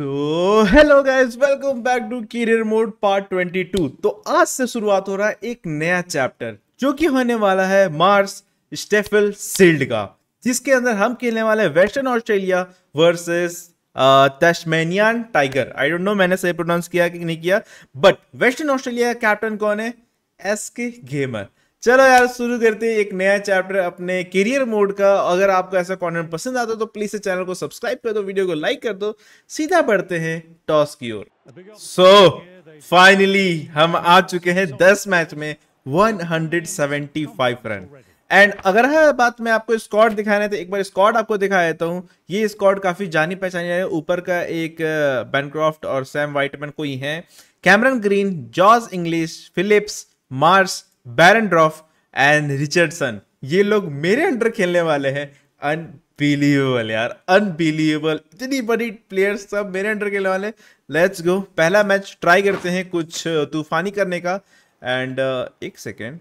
तो hello guys welcome back to career mode part 22 तो आज से शुरुआत हो रहा है एक नया चैप्टर जो कि होने वाला है मार्स स्टेफल सील्ड का जिसके अंदर हम खेलने वाले western Australia versus Tasmanian tiger I don't know मैंने सही प्रोनाउंस किया कि नहीं किया बट वेस्टर्न ऑस्ट्रेलिया का कैप्टन कौन है एस के गेमर चलो यार शुरू करते हैं एक नया चैप्टर अपने करियर मोड का अगर आपको ऐसा कंटेंट पसंद आता तो प्लीज इस चैनल को सब्सक्राइब कर दो वीडियो को लाइक कर दो सीधा बढ़ते हैं टॉस की ओर सो फाइनली हम आ चुके हैं 10 मैच में 175 रन एंड अगर है बात मैं आपको स्कॉट दिखाने तो एक बार स्कॉट आपको दिखा देता हूँ ये स्कॉट काफी जानी पहचानी है ऊपर का एक बैनक्रॉफ्ट और सैम वाइटमैन कोई है Cameron Green George English Phillips मार्स बैरन ड्रॉफ एंड रिचर्डसन ये लोग मेरे अंडर खेलने वाले हैं अनबिलीवेबल यार अनबिलीवेबल इतनी बड़ी प्लेयर्स सब मेरे अंडर खेलने वाले लेट्स गो पहला मैच ट्राई करते हैं कुछ uh, तूफानी करने का एंड uh, एक सेकेंड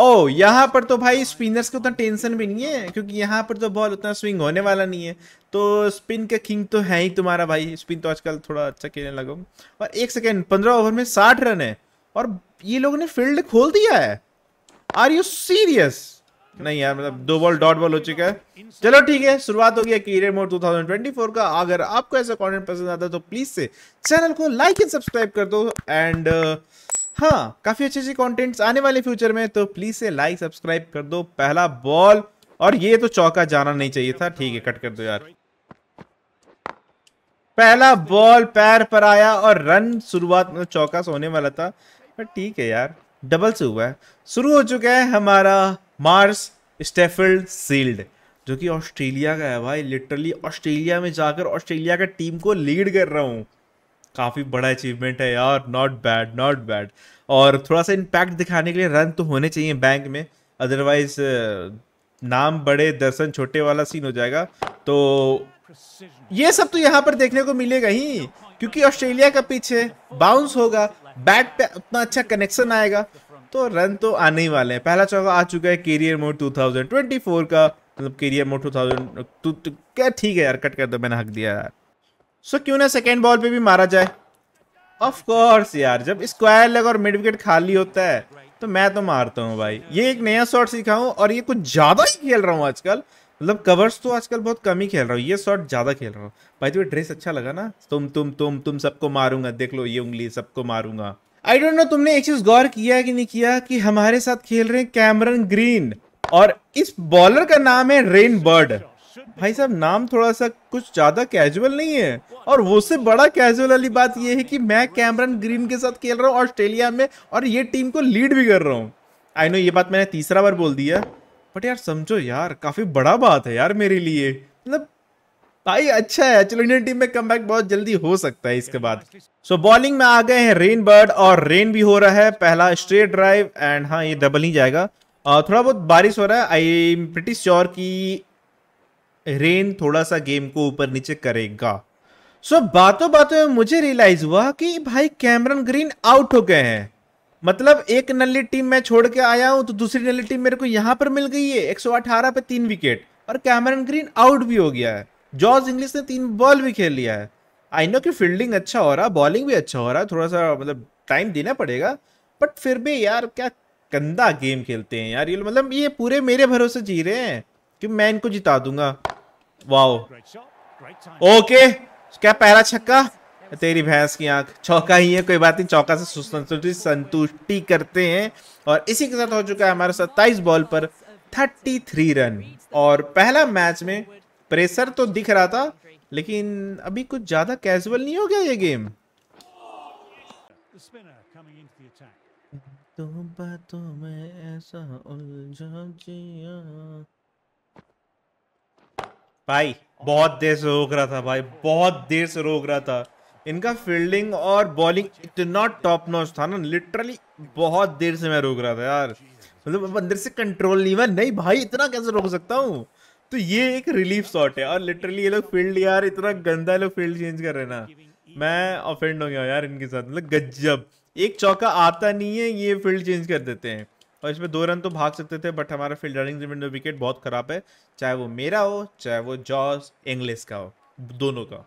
ओ oh, यहाँ पर तो भाई स्पिनर्स को उतना टेंशन भी नहीं है क्योंकि यहाँ पर तो बॉल उतना स्विंग होने वाला नहीं है तो स्पिन का किंग तो है ही तुम्हारा भाई स्पिन तो आजकल थोड़ा अच्छा खेलने लगा और एक सेकेंड पंद्रह ओवर में साठ रन है और ये लोग ने फील्ड खोल दिया है आर यू सीरियस नहीं यार मतलब दो बॉल डॉट बॉल हो चुका है चलो ठीक है शुरुआत हो गया कीरे मोड 2024 का अगर आपको ऐसा कंटेंट पसंद आता है तो प्लीज से चैनल को लाइक एंड सब्सक्राइब कर दो एंड uh, हाँ काफी अच्छे अच्छे कंटेंट्स आने वाले फ्यूचर में तो प्लीज से लाइक सब्सक्राइब कर दो पहला बॉल और ये तो चौका जाना नहीं चाहिए था ठीक है कट कर दो यार पहला बॉल पैर पर आया और रन शुरुआत में चौका सोने वाला था पर ठीक है यार डबल से हुआ है शुरू हो चुका है हमारा मार्स स्टेफिल्ड सील्ड जो कि ऑस्ट्रेलिया का है भाई लिटरली ऑस्ट्रेलिया में जाकर ऑस्ट्रेलिया का टीम को लीड कर रहा हूँ काफ़ी बड़ा अचीवमेंट है यार नॉट बैड नॉट बैड और थोड़ा सा इम्पैक्ट दिखाने के लिए रन तो होने चाहिए बैंक में अदरवाइज नाम बड़े दर्शन छोटे वाला सीन हो जाएगा तो ये सब तो यहाँ पर देखने को मिलेगा ही क्योंकि ऑस्ट्रेलिया का पीछे बाउंस होगा बैट पे उतना अच्छा कनेक्शन आएगा तो रन तो आने ही वाले हैं पहला चौका आ चुका है कैरियर मोड 2024 का मतलब कैरियर मोड 2000 तू क्या ठीक है यार कट कर दो मैंने हक दिया यार सो क्यों ना सेकेंड बॉल पे भी मारा जाए ऑफ कोर्स यार जब स्क्वायर लेग और मिड विकेट खाली होता है तो मैं तो मारता हूँ भाई ये एक नया शॉट सीखा हूँ और ये कुछ ज़्यादा ही खेल रहा हूँ आजकल मतलब कवर्स तो आजकल बहुत कम ही खेल रहा हूँ ये शॉट ज़्यादा खेल रहा हूँ भाई तुम्हें ड्रेस अच्छा लगा ना तुम तुम तुम तुम सबको मारूंगा देख लो ये उंगली सबको मारूंगा आई डोंट नो तुमने एक चीज़ गौर किया है कि नहीं किया कि हमारे साथ खेल रहे हैं कैमरन ग्रीन और इस बॉलर का नाम है रेन बर्ड भाई साहब नाम थोड़ा सा कुछ ज़्यादा कैजुअल नहीं है और वो से बड़ा कैजुअल वाली बात ये है कि मैं कैमरन ग्रीन के साथ खेल रहा हूँ ऑस्ट्रेलिया में और ये टीम को लीड भी कर रहा हूँ आई नो ये बात मैंने तीसरा बार बोल दिया बट यार समझो यार काफ़ी बड़ा बात है यार मेरे लिए मतलब भाई अच्छा है चलो इंडियन टीम में कम बहुत जल्दी हो सकता है इसके बाद सो so, बॉलिंग में आ गए हैं रेन बर्ड और रेन भी हो रहा है पहला स्ट्रेट ड्राइव एंड हाँ ये डबल ही जाएगा uh, थोड़ा बहुत बारिश हो रहा है आई एम प्रिटी श्योर कि रेन थोड़ा सा गेम को ऊपर नीचे करेगा सो so, बातों बातों में मुझे रियलाइज हुआ कि भाई कैमरन ग्रीन आउट हो गए हैं मतलब एक नली टीम मैं छोड़ के आया हूँ तो दूसरी नली टीम मेरे को यहाँ पर मिल गई है 118 पे तीन विकेट और कैमरन ग्रीन आउट भी हो गया है जॉर्ज इंग्लिश ने तीन बॉल भी खेल लिया है आई नो कि फील्डिंग अच्छा हो रहा है बॉलिंग भी अच्छा हो रहा है थोड़ा सा मतलब टाइम देना पड़ेगा बट फिर भी यार क्या गंदा गेम खेलते हैं यार ये मतलब ये पूरे मेरे भरोसे जी रहे हैं कि मैं इनको जिता दूंगा वाओ ओके क्या पहला छक्का तेरी भैंस की आंख चौका ही है कोई बात नहीं चौका से संतुष्टि संतुष्टि करते हैं और इसी के साथ हो चुका है हमारा सत्ताईस बॉल पर थर्टी थ्री रन और पहला मैच में प्रेशर तो दिख रहा था लेकिन अभी कुछ ज़्यादा कैजुअल नहीं हो गया ये गेम तो बातों में ऐसा उलझा जिया भाई बहुत देर से रोक रहा था भाई बहुत देर से रोक रहा था इनका फील्डिंग और बॉलिंग इतना टॉप नॉच था ना लिटरली बहुत देर से मैं रोक रहा था यार मतलब अंदर से कंट्रोल नहीं मैं नहीं भाई इतना कैसे रोक सकता हूँ तो ये एक रिलीफ शॉट है और लिटरली ये लोग फील्ड यार इतना गंदा लोग फील्ड चेंज कर रहे ना मैं ऑफेंड हो गया यार इनके साथ मतलब गजब एक चौका आता नहीं है ये फील्ड चेंज कर देते हैं और इसमें दो रन तो भाग सकते थे बट हमारा फील्डिंग विकेट बहुत खराब है चाहे वो मेरा हो चाहे वो जॉस इंग्लिश का हो दोनों का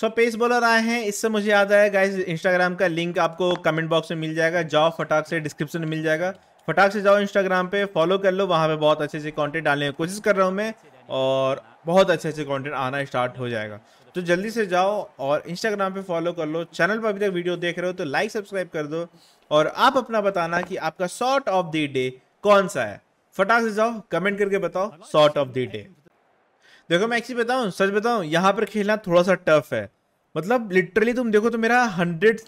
सो पेस बॉलर आए हैं इससे मुझे याद आया गाइज इंस्टाग्राम का लिंक आपको कमेंट बॉक्स में मिल जाएगा जाओ फटाक से डिस्क्रिप्शन में मिल जाएगा फटाक से जाओ इंस्टाग्राम पे फॉलो कर लो वहाँ पे बहुत अच्छे अच्छे कंटेंट डालने की कोशिश कर रहा हूँ मैं और बहुत अच्छे अच्छे कंटेंट आना स्टार्ट हो जाएगा तो जल्दी से जाओ और इंस्टाग्राम पे फॉलो कर लो चैनल पर अभी तक वीडियो देख रहे हो तो लाइक सब्सक्राइब कर दो और आप अपना बताना कि आपका शॉर्ट ऑफ द डे कौन सा है फटाक से जाओ कमेंट करके बताओ शॉर्ट ऑफ द डे देखो मैं एक चीज बताऊँ सच बताऊँ यहाँ पर खेलना थोड़ा सा टफ है मतलब लिटरली तुम देखो तो मेरा हंड्रेड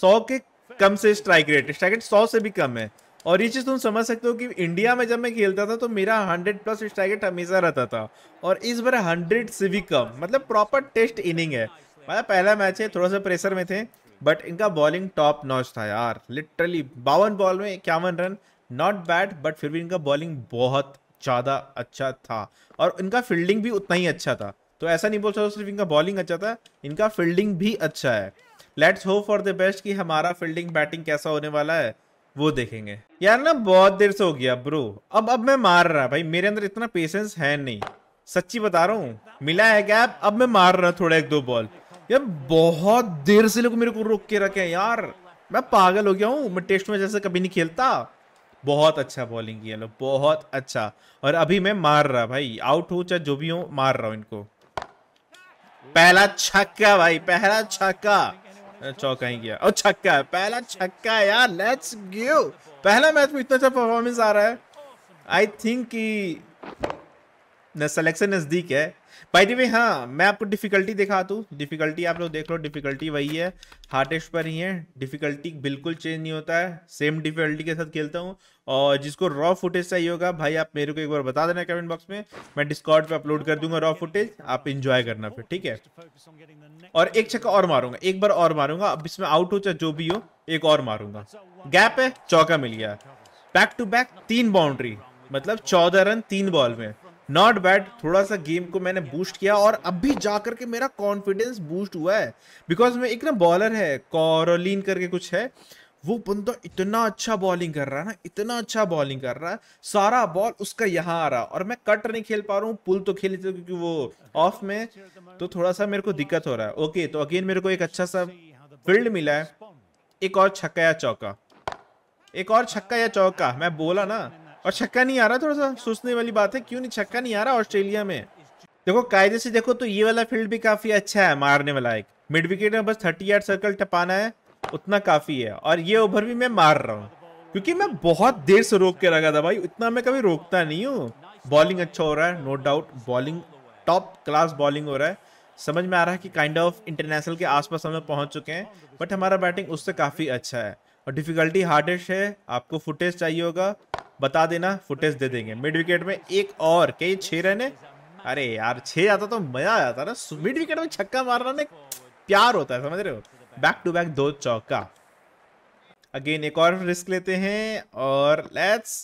सौ के कम से स्ट्राइक रेट स्ट्राइक रेट सौ से भी कम है और ये चीज़ तुम समझ सकते हो कि इंडिया में जब मैं खेलता था तो मेरा हंड्रेड प्लस स्ट्राइक रेट हमेशा रहता था और इस बार हंड्रेड से भी कम मतलब प्रॉपर टेस्ट इनिंग है मतलब पहला मैच है थोड़ा सा प्रेशर में थे बट इनका बॉलिंग टॉप नॉच था यार लिटरली बावन बॉल में इक्यावन रन नॉट बैड बट फिर भी इनका बॉलिंग बहुत ज़्यादा अच्छा था और इनका फील्डिंग भी उतना ही अच्छा था तो ऐसा नहीं बोल सकता सिर्फ इनका बॉलिंग अच्छा था इनका फील्डिंग भी अच्छा है let's hope for the best कि हमारा फील्डिंग बैटिंग कैसा होने वाला है वो देखेंगे यार ना बहुत देर से हो गया ब्रो अब अब मैं मार रहा भाई मेरे अंदर इतना पेशेंस है नहीं सच्ची बता रहा हूँ मिला है क्या अब मैं मार रहा थोड़ा एक दो बॉल यार बहुत देर से लोग मेरे को रोक के रखे हैं यार मैं पागल हो गया हूँ मैं टेस्ट में जैसे कभी नहीं खेलता बहुत अच्छा बॉलिंग किया लो बहुत अच्छा और अभी मैं मार रहा भाई आउट हो चाहे जो भी हो मार रहा हूं इनको पहला छक्का भाई पहला छक्का चौका ही गया और छक्का पहला छक्का यार लेट्स गिव पहला मैच में इतना अच्छा परफॉर्मेंस आ रहा है आई थिंक कि सिलेक्शन नज़दीक है बाई वे हाँ मैं आपको डिफ़िकल्टी दिखा दूँ डिफ़िकल्टी आप लोग देख लो डिफ़िकल्टी वही है हार्डेस्ट पर ही है डिफ़िकल्टी बिल्कुल चेंज नहीं होता है सेम डिफ़िकल्टी के साथ खेलता हूँ और जिसको रॉ फुटेज चाहिए होगा भाई आप मेरे को एक बार बता देना कमेंट बॉक्स में मैं डिस्कॉर्ड पे अपलोड कर दूंगा रॉ फुटेज आप इंजॉय करना फिर ठीक है और एक चक्का और मारूंगा एक बार और मारूंगा अब इसमें आउट हो चाहे जो भी हो एक और मारूंगा गैप है चौका मिल गया बैक टू बैक तीन बाउंड्री मतलब चौदह रन तीन बॉल में नॉट बैड थोड़ा सा गेम को मैंने बूस्ट किया और अब भी जा करके मेरा कॉन्फिडेंस बूस्ट हुआ है बिकॉज मैं एक ना बॉलर है कॉरोलिन करके कुछ है वो बंदा इतना अच्छा बॉलिंग कर रहा है ना इतना अच्छा बॉलिंग कर रहा है सारा बॉल उसका यहाँ आ रहा और मैं कट नहीं खेल पा रहा हूँ पुल तो खेल तो क्योंकि वो ऑफ में तो थोड़ा सा मेरे को दिक्कत हो रहा है ओके तो अगेन मेरे को एक अच्छा सा फील्ड मिला है एक और छक्का या चौका एक और छक्का या चौका मैं बोला ना और छक्का नहीं आ रहा थोड़ा सा सोचने वाली बात है क्यों नहीं छक्का नहीं आ रहा ऑस्ट्रेलिया में देखो कायदे से देखो तो ये वाला फील्ड भी काफ़ी अच्छा है मारने वाला एक मिड विकेट में बस थर्टी यार्ड सर्कल टपाना है उतना काफ़ी है और ये ओवर भी मैं मार रहा हूँ क्योंकि मैं बहुत देर से रोक के रखा था भाई इतना मैं कभी रोकता नहीं हूँ बॉलिंग अच्छा हो रहा है no doubt bowling top class bowling हो रहा है समझ में आ रहा है कि काइंड ऑफ इंटरनेशनल के आसपास हमें पहुंच चुके हैं बट हमारा बैटिंग उससे काफ़ी अच्छा है और डिफ़िकल्टी हार्डेस्ट है आपको फुटेज चाहिए होगा बता देना फुटेज दे देंगे मिड विकेट में एक और कई छे रन है अरे यार छे आता तो मज़ा आ जाता ना मिड विकेट में छक्का मारना ना प्यार होता है समझ रहे हो बैक टू बैक दो चौका अगेन एक और रिस्क लेते हैं और लेट्स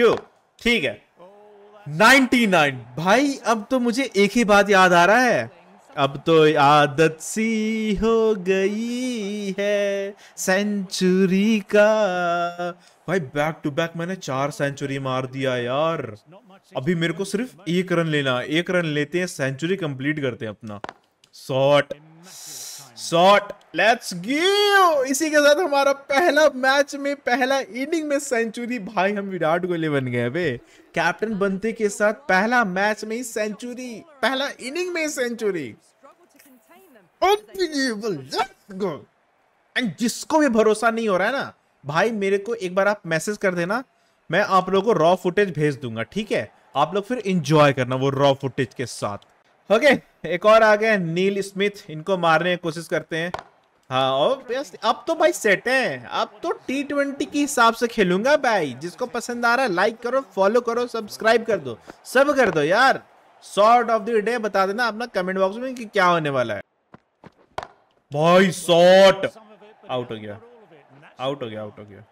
गो ठीक है 99 भाई अब तो मुझे एक ही बात याद आ रहा है अब तो आदत सी हो गई है सेंचुरी का भाई बैक टू बैक मैंने चार सेंचुरी मार दिया यार अभी मेरे को सिर्फ एक रन लेना एक रन लेते हैं सेंचुरी कंप्लीट करते हैं अपना शॉट शॉट लेट्स गिव इसी के साथ हमारा पहला मैच में पहला इनिंग में सेंचुरी भाई हम विराट कोहली बन गए वे कैप्टन बनते के साथ पहला मैच में ही सेंचुरी पहला इनिंग में सेंचुरी जिसको भी भरोसा नहीं हो रहा है ना भाई मेरे को एक बार आप मैसेज कर देना मैं आप लोगों को रॉ फुटेज भेज दूंगा ठीक है आप लोग फिर इंजॉय करना वो रॉ फुटेज के साथ ओके एक और आ गए नील स्मिथ इनको मारने की कोशिश करते हैं हाँ और अब तो भाई सेट है अब तो टी ट्वेंटी के हिसाब से खेलूंगा भाई जिसको पसंद आ रहा है लाइक करो फॉलो करो सब्सक्राइब कर दो सब कर दो यार शॉर्ट ऑफ द डे बता देना अपना कमेंट बॉक्स में कि क्या होने वाला है भाई शॉट आउट हो गया आउट हो गया आउट हो गया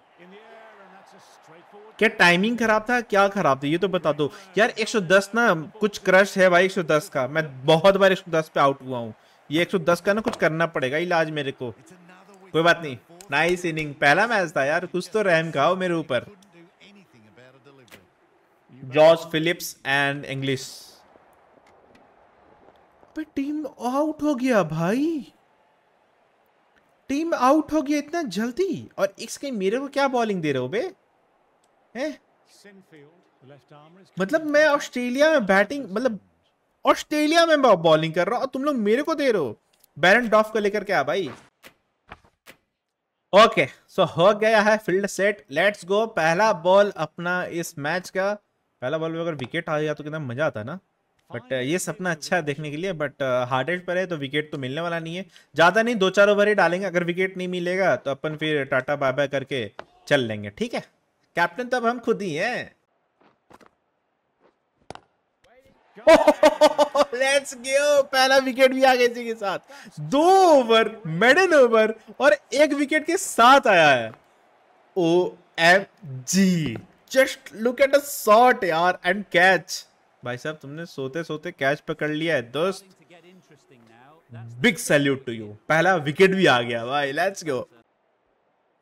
क्या टाइमिंग खराब था क्या खराब था ये तो बता दो यार 110 ना कुछ क्रश है भाई 110 का मैं बहुत बार 110 पे आउट हुआ हूँ ये 110 का ना कुछ करना पड़ेगा इलाज मेरे को कोई बात नहीं नाइस इनिंग पहला मैच था यार कुछ तो रहम हो मेरे ऊपर George Phillips and English team out हो गया भाई टीम आउट हो गया इतना जल्दी और इसके मेरे को क्या बॉलिंग दे रहे हो बे हैं मतलब मैं ऑस्ट्रेलिया में बैटिंग मतलब ऑस्ट्रेलिया में बॉलिंग कर रहा हूँ और तुम लोग मेरे को दे रहे हो बैरन डॉफ को लेकर क्या भाई ओके सो हो गया है फील्ड सेट लेट्स गो पहला बॉल अपना इस मैच का पहला बॉल में अगर विकेट आ गया तो कितना मजा आता ना बट uh, ये सपना अच्छा है देखने के लिए बट हार्ड एज पर है तो विकेट तो मिलने वाला नहीं है ज़्यादा नहीं दो चार ओवर ही डालेंगे अगर विकेट नहीं मिलेगा तो अपन फिर टाटा बाय बाय करके चल लेंगे ठीक है कैप्टन तो अब हम खुद ही है लेट्स गो पहला विकेट भी आ गया जी के साथ दो ओवर मेडल ओवर और एक विकेट के साथ आया है O M G just look at a shot यार एंड कैच भाई साहब तुमने सोते सोते कैच पकड़ लिया है दोस्त बिग सैल्यूट टू यू पहला विकेट भी आ गया भाई लेट्स गो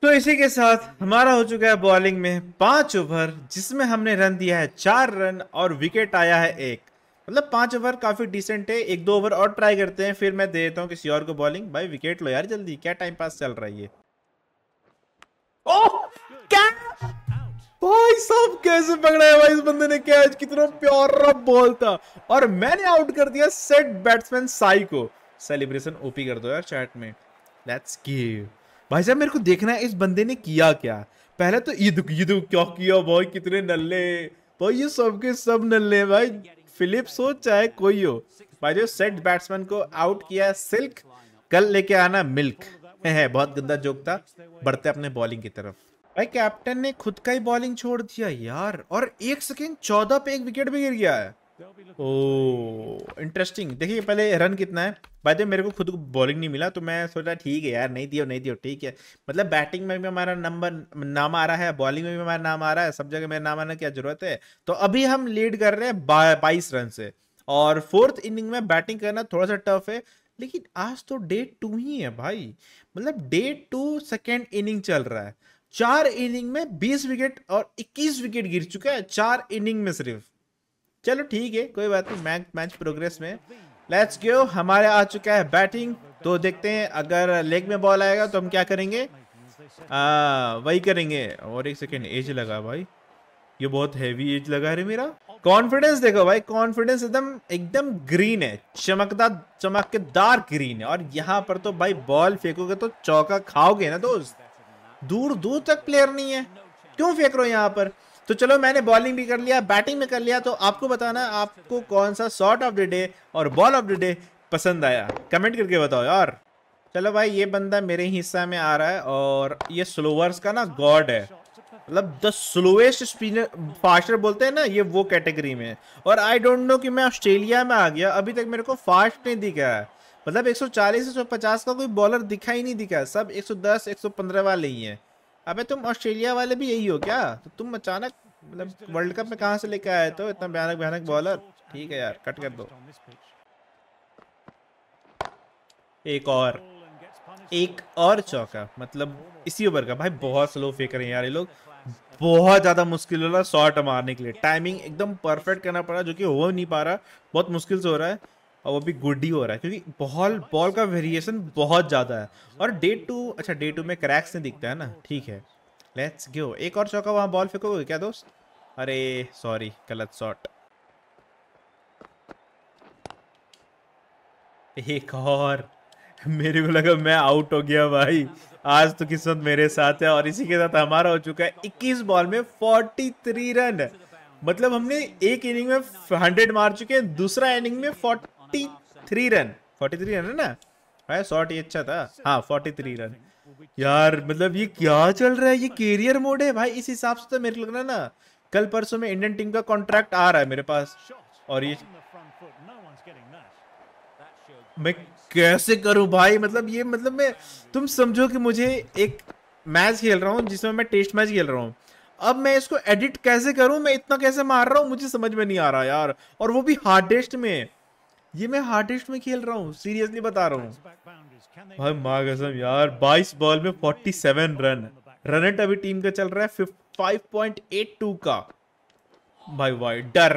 तो इसी के साथ हमारा हो चुका है बॉलिंग में पांच ओवर जिसमें हमने रन दिया है चार रन और विकेट आया है एक मतलब पांच ओवर काफी डिसेंट है एक दो ओवर और ट्राई करते हैं फिर मैं दे देता हूँ किसी और को बॉलिंग भाई विकेट लो यार जल्दी क्या टाइम पास चल रहा है ये ओह सब कैसे पकड़ा है भाई इस बंदे ने कैच कितना प्यारा बॉल था और मैंने आउट कर दिया सेट बैट्समैन साई को सेलिब्रेशन ओपी कर दो यार चैट में लेट्स गिव भाई साहब मेरे को देखना है इस बंदे ने किया क्या पहले तो ये दुख ये दुख क्या किया भाई कितने नल्ले भाई तो ये सबके सब नल्ले भाई फिलिप्स हो चाहे कोई हो भाई जो सेट बैट्समैन को आउट किया सिल्क कल लेके आना मिल्क है बहुत गंदा जोक था बढ़ते अपने बॉलिंग की तरफ भाई कैप्टन ने खुद का ही बॉलिंग छोड़ दिया यार और एक सेकेंड चौदह पे एक विकेट भी गिर गया है ओ इंटरेस्टिंग देखिए पहले रन कितना है भाई तो मेरे को खुद को बॉलिंग नहीं मिला तो मैं सोचा ठीक है यार नहीं दियो नहीं दियो ठीक है मतलब बैटिंग में भी हमारा नंबर नाम आ रहा है बॉलिंग में भी हमारा नाम आ रहा है सब जगह मेरा नाम आना क्या जरूरत है तो अभी हम लीड कर रहे हैं बाईस रन से और फोर्थ इनिंग में बैटिंग करना थोड़ा सा टफ है लेकिन आज तो डे टू ही है भाई मतलब डे टू सेकेंड इनिंग चल रहा है चार इनिंग में बीस विकेट और इक्कीस विकेट गिर चुका है चार इनिंग में सिर्फ चलो ठीक है कोई बात नहीं मैच मैच प्रोग्रेस में लेट्स गो हमारे आ चुका है बैटिंग तो देखते हैं अगर लेग में बॉल आएगा तो हम क्या करेंगे आ, वही करेंगे और एक सेकेंड एज लगा भाई ये बहुत हैवी एज लगा है मेरा कॉन्फिडेंस देखो भाई कॉन्फिडेंस एकदम एकदम ग्रीन है चमकदार चमकदार ग्रीन है और यहाँ पर तो भाई बॉल फेंकोगे तो चौका खाओगे ना दोस्त दूर दूर तक प्लेयर नहीं है क्यों फेंक रहे हो यहाँ पर तो चलो मैंने बॉलिंग भी कर लिया बैटिंग भी कर लिया तो आपको बताना आपको कौन सा शॉट ऑफ द डे और बॉल ऑफ द डे पसंद आया कमेंट करके बताओ यार चलो भाई ये बंदा मेरे हिस्सा में आ रहा है और ये स्लोवर्स का ना गॉड है मतलब द स्लोएस्ट स्पिनर फास्टर बोलते हैं ना ये वो कैटेगरी में और आई डोंट नो कि मैं ऑस्ट्रेलिया में आ गया अभी तक मेरे को फास्ट नहीं दिखा है मतलब 140 150 का कोई बॉलर दिखा ही नहीं दिखा सब 110 115 वाले ही हैं अबे तुम ऑस्ट्रेलिया वाले भी यही हो क्या तो तुम अचानक मतलब वर्ल्ड कप में कहाँ से लेके आए तो इतना भयानक भयानक बॉलर ठीक है यार कट कर दो एक और एक और चौका मतलब इसी ओवर का भाई बहुत स्लो फेंक रहे हैं यार ये लोग बहुत ज़्यादा मुश्किल हो रहा शॉर्ट मारने के लिए टाइमिंग एकदम परफेक्ट करना पड़ा जो कि हो नहीं पा रहा बहुत मुश्किल से हो रहा है और वो भी गुड ही हो रहा है क्योंकि बॉल बॉल का वेरिएशन बहुत ज़्यादा है और डे टू अच्छा डे टू में क्रैक्स नहीं दिखता है ना ठीक है लेट्स गो एक और चौका वहाँ बॉल फेंकोगे क्या दोस्त अरे सॉरी गलत शॉट एक और मेरे को लगा मैं आउट हो गया भाई आज तो किस्मत मेरे साथ है और इसी के साथ हमारा हो चुका है 21 बॉल में 43 रन मतलब हमने एक इनिंग में 100 मार चुके हैं दूसरा इनिंग में forty forty three run forty three run है ना भाई शॉट ही अच्छा था हाँ फोर्टी थ्री रन यार मतलब ये क्या चल रहा है ये कैरियर मोड है भाई इस हिसाब से तो मेरे लग रहा है ना कल परसों में इंडियन टीम का कॉन्ट्रैक्ट आ रहा है मेरे पास और ये मैं कैसे करूं भाई मतलब ये मतलब मैं तुम समझो कि मुझे एक मैच खेल रहा हूं जिसमें मैं टेस्ट मैच खेल रहा हूं अब मैं इसको एडिट कैसे करूं मैं इतना कैसे मार रहा हूं मुझे समझ में नहीं आ रहा यार और वो भी हार्डेस्ट में ये मैं हार्डेस्ट में खेल रहा हूँ सीरियसली बता रहा हूँ भाई माँ कसम यार 22 बॉल में 47 रन रन एट अभी टीम का चल रहा है 5.82 का भाई भाई डर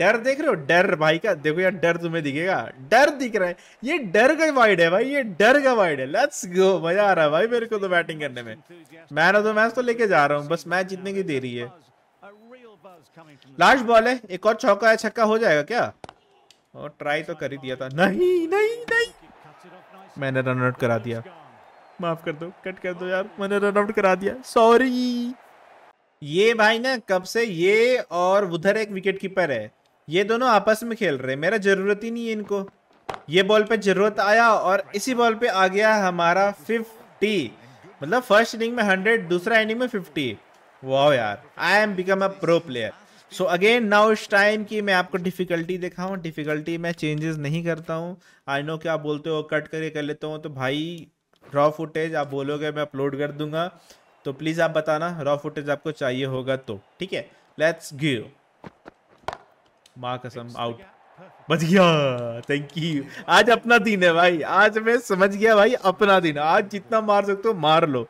डर देख रहे हो डर भाई का देखो यार डर तुम्हें दिखेगा डर दिख रहा है ये डर का वाइड है भाई ये डर का वाइड है लेट्स गो मजा आ रहा है भाई मेरे को तो बैटिंग करने में मैन ऑफ द मैच तो लेके जा रहा हूँ बस मैच जीतने की देरी है लास्ट बॉल है एक और चौका है छक्का हो जाएगा क्या और ट्राई तो कर ही दिया था नहीं नहीं नहीं मैंने रन आउट करा दिया माफ कर दो कट कर दो यार मैंने रन आउट करा दिया सॉरी ये भाई ना कब से ये और उधर एक विकेट कीपर है ये दोनों आपस में खेल रहे मेरा जरूरत ही नहीं है इनको ये बॉल पे जरूरत आया और इसी बॉल पे आ गया हमारा फिफ्टी मतलब फर्स्ट इनिंग में हंड्रेड दूसरा इनिंग में फिफ्टी वाह यार I am become a pro player so again now इस टाइम की मैं आपको डिफ़िकल्टी दिखाऊँ डिफ़िकल्टी मैं चेंजेस नहीं करता हूँ आई नो कि आप बोलते हो कट करके कर लेता हूँ तो भाई रॉ फुटेज आप बोलोगे मैं अपलोड कर दूंगा तो प्लीज़ आप बताना रॉ फुटेज आपको चाहिए होगा तो ठीक है लेट्स गिव माँ कसम आउट बच गया थैंक यू आज अपना दिन है भाई आज मैं समझ गया भाई अपना दिन आज जितना मार सकते हो मार लो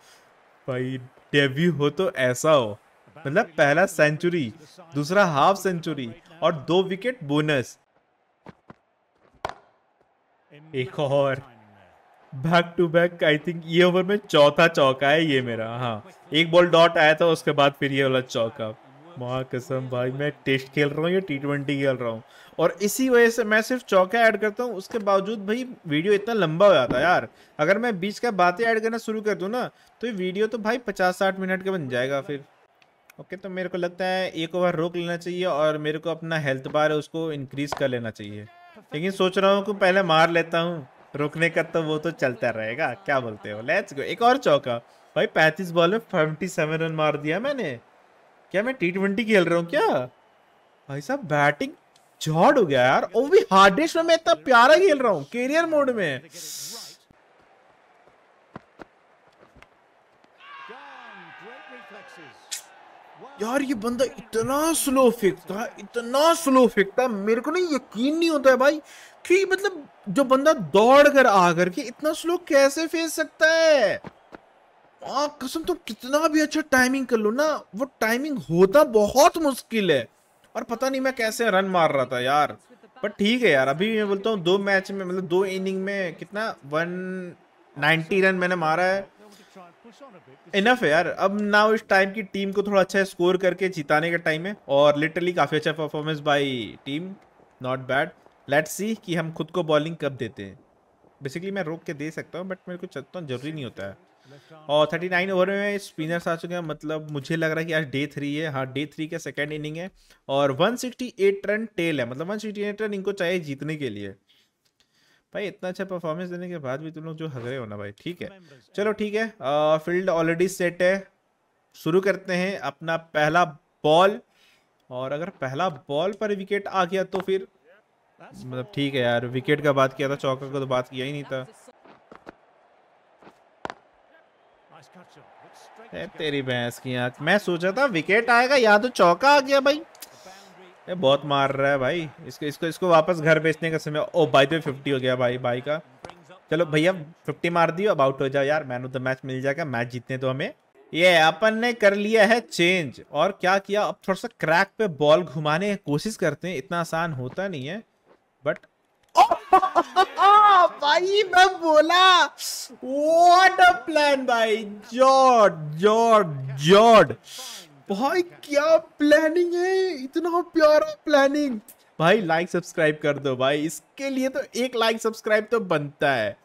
भाई डेब्यू हो तो ऐसा हो मतलब पहला सेंचुरी दूसरा हाफ सेंचुरी और दो विकेट बोनस एक और back to back I think ये ओवर में चौथा चौका है ये मेरा हाँ एक बॉल डॉट आया था उसके बाद फिर ये वाला चौका माँ कसम भाई मैं टेस्ट खेल रहा हूँ या टी ट्वेंटी खेल रहा हूँ और इसी वजह से मैं सिर्फ चौका ऐड करता हूँ उसके बावजूद भाई वीडियो इतना लंबा हो जाता है यार अगर मैं बीच का बातें ऐड करना शुरू कर दूँ ना तो ये वीडियो तो भाई पचास साठ मिनट का बन जाएगा फिर ओके तो मेरे को लगता है एक ओवर रोक लेना चाहिए और मेरे को अपना हेल्थ बार उसको इंक्रीज कर लेना चाहिए लेकिन सोच रहा हूँ कि पहले मार लेता हूँ रोकने का तो वो तो चलता रहेगा क्या बोलते हो लेट्स गो एक और चौका भाई पैंतीस बॉल में फिफ्टी सेवन रन मार दिया मैंने क्या मैं टी ट्वेंटी खेल रहा हूँ क्या भाई साहब बैटिंग झॉड हो गया यार वो भी हार्डेस्ट में मैं इतना प्यारा खेल रहा हूँ कैरियर मोड में reflexes. यार ये बंदा इतना स्लो फेंकता इतना स्लो फेंकता मेरे को नहीं यकीन नहीं होता है भाई कि मतलब जो बंदा दौड़ कर आ करके इतना स्लो कैसे फेंक सकता है आ, कसम तो कितना भी अच्छा टाइमिंग कर लो ना वो टाइमिंग होता बहुत मुश्किल है और पता नहीं मैं कैसे रन मार रहा था यार पर ठीक है यार अभी मैं बोलता हूँ दो मैच में मतलब दो इनिंग में कितना 190 रन मैंने मारा है इनफ है यार अब नाउ इस टाइम की टीम को थोड़ा अच्छा स्कोर करके जिताने का टाइम है और लिटरली काफ़ी अच्छा performance by team not bad let's see कि हम खुद को बॉलिंग कब देते हैं बेसिकली मैं रोक के दे सकता हूँ बट मेरे को चलता तो हूँ जरूरी नहीं होता है और 39 ओवर में स्पिनर्स आ चुके हैं मतलब मुझे लग रहा है कि आज डे थ्री है हाँ डे थ्री का सेकेंड इनिंग है और 168 रन टेल है मतलब 168 रन इनको चाहिए जीतने के लिए भाई इतना अच्छा परफॉर्मेंस देने के बाद भी तुम लोग जो हगरे हो ना भाई ठीक है चलो ठीक है फील्ड ऑलरेडी सेट है शुरू करते हैं अपना पहला बॉल और अगर पहला बॉल पर विकेट आ गया तो फिर मतलब ठीक है यार विकेट का बात किया था चौका का तो बात किया ही नहीं था तेरी भैंस की आंख मैं सोचा था विकेट आएगा या तो चौका आ गया भाई ये बहुत मार रहा है भाई इसको इसको इसको वापस घर बेचने का समय ओ भाई तो फिफ्टी हो गया भाई भाई का चलो भैया फिफ्टी मार दियो अब आउट हो जाओ यार मैन ऑफ द मैच मिल जाएगा मैच जीतने तो हमें ये अपन ने कर लिया है चेंज और क्या किया अब थोड़ा सा क्रैक पे बॉल घुमाने की कोशिश करते हैं इतना आसान होता नहीं है बट भाई मैं बोला व्हाट अ प्लान भाई जॉर्ड जॉर्ड जॉर्ड भाई क्या प्लानिंग है इतना प्यारा प्लानिंग भाई लाइक सब्सक्राइब कर दो भाई इसके लिए तो एक लाइक सब्सक्राइब तो बनता है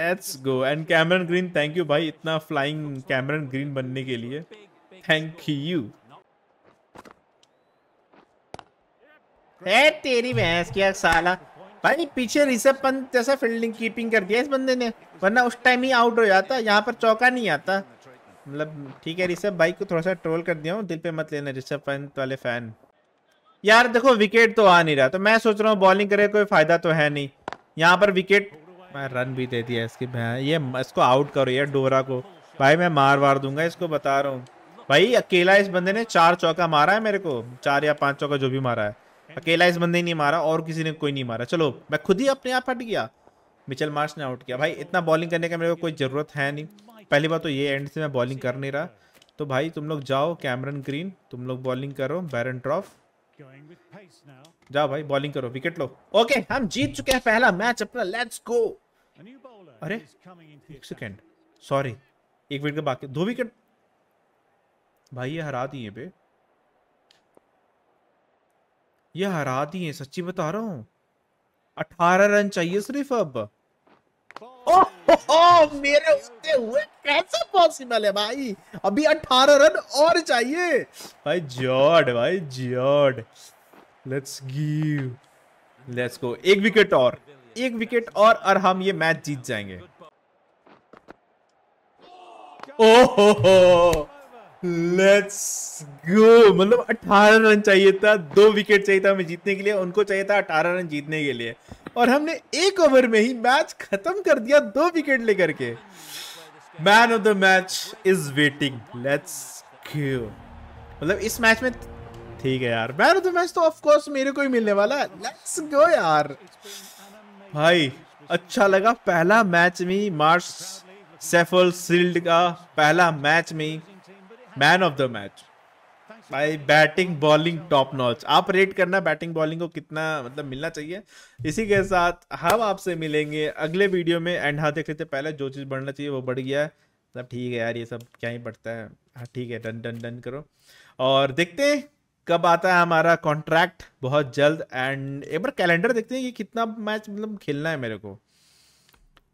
let's go and Cameron Green thank you भाई इतना फ्लाइंग कैमरन ग्रीन बनने के लिए थैंक यू तेरी भैंस क्या साला भाई पीछे ऋषभ पंत जैसा फील्डिंग कीपिंग कर दिया इस बंदे ने वरना उस टाइम ही आउट हो जाता यहाँ पर चौका नहीं आता मतलब ठीक है ऋषभ भाई को थोड़ा सा ट्रोल कर दिया हूँ दिल पे मत लेना ऋषभ पंत वाले फैन यार देखो विकेट तो आ नहीं रहा तो मैं सोच रहा हूँ बॉलिंग करे कोई फायदा तो है नहीं यहाँ पर विकेट मैं रन भी दे दिया इसकी ये इसको आउट करो यार डोरा को भाई मैं मार वार दूंगा इसको बता रहा हूँ भाई अकेला इस बंदे ने चार चौका मारा है मेरे को चार या पांच चौका जो भी मारा है अकेला इस बंदे नहीं मारा और किसी ने कोई नहीं मारा चलो मैं खुद ही अपने आप हट गया मिचल मार्च ने आउट किया भाई इतना बॉलिंग करने का मेरे को कोई ज़रूरत है नहीं पहली बात तो ये एंड से मैं बॉलिंग कर नहीं रहा तो भाई तुम लोग जाओ कैमरन ग्रीन तुम लोग बॉलिंग करो बैरन ट्रॉफ जाओ भाई बॉलिंग करो विकेट लो ओके हम जीत चुके हैं पहला मैच अपना लेट्स गो अरे एक सेकेंड सॉरी एक विकेट बाकी दो विकेट भाई ये हरा दिए पे ये हरा दिए सच्ची बता रहा हूँ अठारह रन चाहिए सिर्फ अब ओहो मेरे उठते हुए कैसे पॉसिबल है भाई अभी 18 रन और चाहिए भाई जॉर्ड भाई जॉर्ड लेट्स गिव लेट्स गो एक विकेट और एक विकेट और और हम ये मैच जीत जाएंगे ओहो लेट्स गो मतलब 18 रन चाहिए था दो विकेट चाहिए था हमें जीतने के लिए उनको चाहिए था 18 रन जीतने के लिए और हमने एक ओवर में ही मैच खत्म कर दिया दो विकेट लेकर के man of the match is waiting let's क्यू मतलब इस मैच में ठीक है यार मैन ऑफ द मैच तो ऑफ कोर्स मेरे को ही मिलने वाला है लेट्स गो यार भाई अच्छा लगा पहला मैच में मार्स सेफल सील्ड का पहला मैच में मैन ऑफ द मैच भाई बैटिंग बॉलिंग टॉप नॉच आप रेट करना बैटिंग बॉलिंग को कितना मतलब मिलना चाहिए इसी के साथ हम आपसे मिलेंगे अगले वीडियो में एंड हाँ देख लेते पहले जो चीज़ बढ़ना चाहिए वो बढ़ गया है मतलब ठीक है यार ये सब क्या ही बढ़ता है हाँ ठीक है डन डन डन करो और देखते हैं कब आता है हमारा कॉन्ट्रैक्ट बहुत जल्द एंड एक बार कैलेंडर देखते हैं कि कितना मैच मतलब खेलना है मेरे को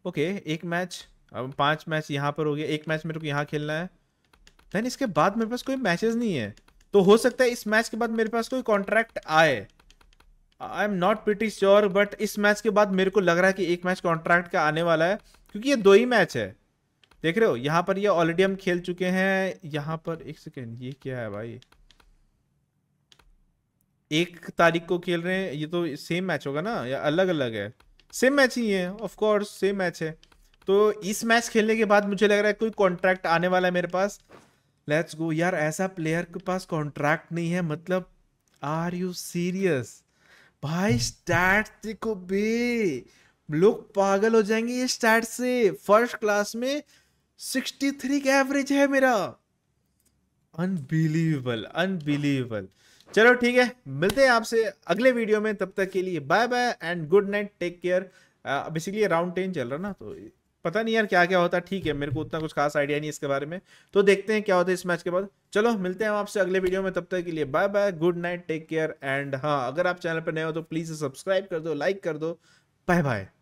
ओके एक मैच अब पाँच मैच यहाँ पर हो गया एक मैच मेरे को यहाँ खेलना है देन इसके बाद मेरे पास कोई मैचेस नहीं है तो हो सकता है इस मैच के बाद मेरे पास कोई कॉन्ट्रैक्ट आए I am not pretty sure but इस मैच के बाद मेरे को लग रहा है कि एक मैच कॉन्ट्रैक्ट का आने वाला है क्योंकि ये दो ही मैच है देख रहे हो यहाँ पर ये ऑलरेडी हम खेल चुके हैं यहाँ पर एक सेकेंड ये क्या है भाई एक तारीख को खेल रहे हैं ये तो सेम मैच होगा ना या अलग अलग है सेम मैच ही है ऑफ कोर्स सेम मैच है तो इस मैच खेलने के बाद मुझे लग रहा है कोई कॉन्ट्रैक्ट आने वाला है मेरे पास लेट्स गो यार ऐसा प्लेयर के पास कॉन्ट्रैक्ट नहीं है मतलब आर यू सीरियस भाई स्टैट्स देखो बे लोग पागल हो जाएंगे ये स्टैट से फर्स्ट क्लास में 63 का एवरेज है मेरा अनबिलीवेबल अनबिलीवेबल चलो ठीक है मिलते हैं आपसे अगले वीडियो में तब तक के लिए bye bye and good night take care basically round ten चल रहा ना तो पता नहीं यार क्या क्या होता ठीक है मेरे को उतना कुछ खास आइडिया नहीं इसके बारे में तो देखते हैं क्या होता है इस मैच के बाद चलो मिलते हैं आपसे अगले वीडियो में तब तक के लिए bye bye good night take care and हाँ अगर आप चैनल पर नए हो तो प्लीज़ सब्सक्राइब कर दो लाइक कर दो बाय बाय